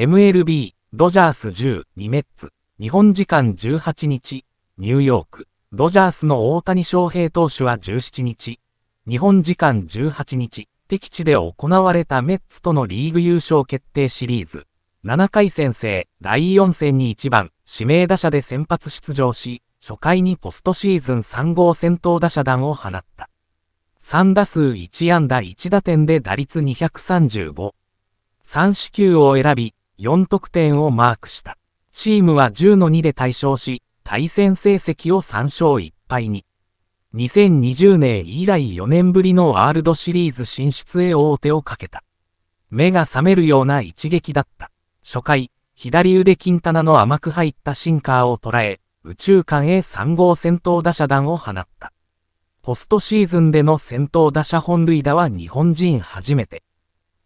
MLB、ドジャース10、2メッツ、日本時間18日、ニューヨーク、ドジャースの大谷翔平投手は17日、日本時間18日、敵地で行われたメッツとのリーグ優勝決定シリーズ、7回戦制、第4戦に1番、指名打者で先発出場し、初回にポストシーズン3号先頭打者弾を放った。3打数1安打1打点で打率235。3四球を選び、4得点をマークした。チームは10の2で大勝し、対戦成績を3勝1敗に。2020年以来4年ぶりのワールドシリーズ進出へ王手をかけた。目が覚めるような一撃だった。初回、左腕金棚の甘く入ったシンカーを捉え、宇宙間へ3号先頭打者弾を放った。ポストシーズンでの先頭打者本塁打は日本人初めて。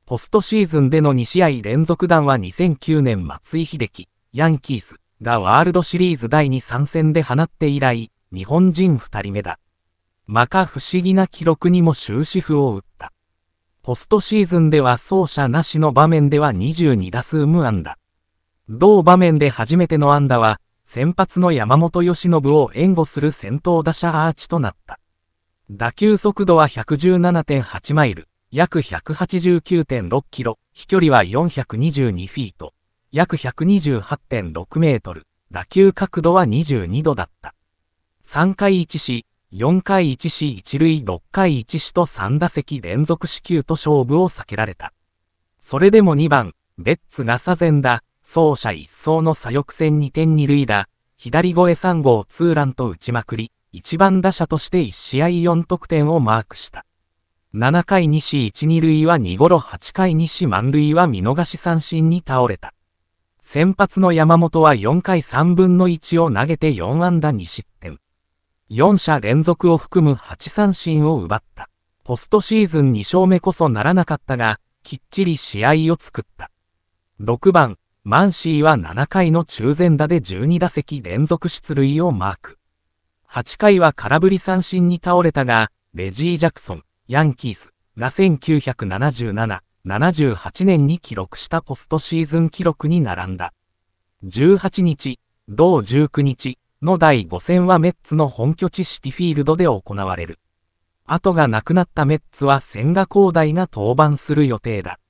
ポストシーズンでの2試合連続弾は2009年松井秀喜、ヤンキースがワールドシリーズ第2 3戦で放って以来、日本人2人目だ。まか不思議な記録にも終止符を打った。ポストシーズンでは走者なしの場面では22打数無安打。同場面で初めての安打は、先発の山本由伸を援護する先頭打者アーチとなった。打球速度は117.8マイル、約1 8 9 6キロ、飛距離は422フィート、約128.6メートル、打球角度は22度だった。3回1死、4回1死1塁6回1死と3打席連続死球と勝負を避けられた。それでも2番、ベッツが左前だ、走者一走の左翼線2点2塁打、左越3号ツーランと打ちまくり、1番打者として1試合4得点をマークした。7回西1、2塁は2頃8回西満塁は見逃し三振に倒れた。先発の山本は4回3分の1を投げて4安打2失点。4者連続を含む8三振を奪った。ポストシーズン2勝目こそならなかったが、きっちり試合を作った。6番、マンシーは7回の中前打で12打席連続出塁をマーク。8回は空振り三振に倒れたが、レジー・ジャクソン、ヤンキースが1977、78年に記録したポストシーズン記録に並んだ。18日、同19日の第5戦はメッツの本拠地シティフィールドで行われる。後がなくなったメッツは千賀滉大が登板する予定だ。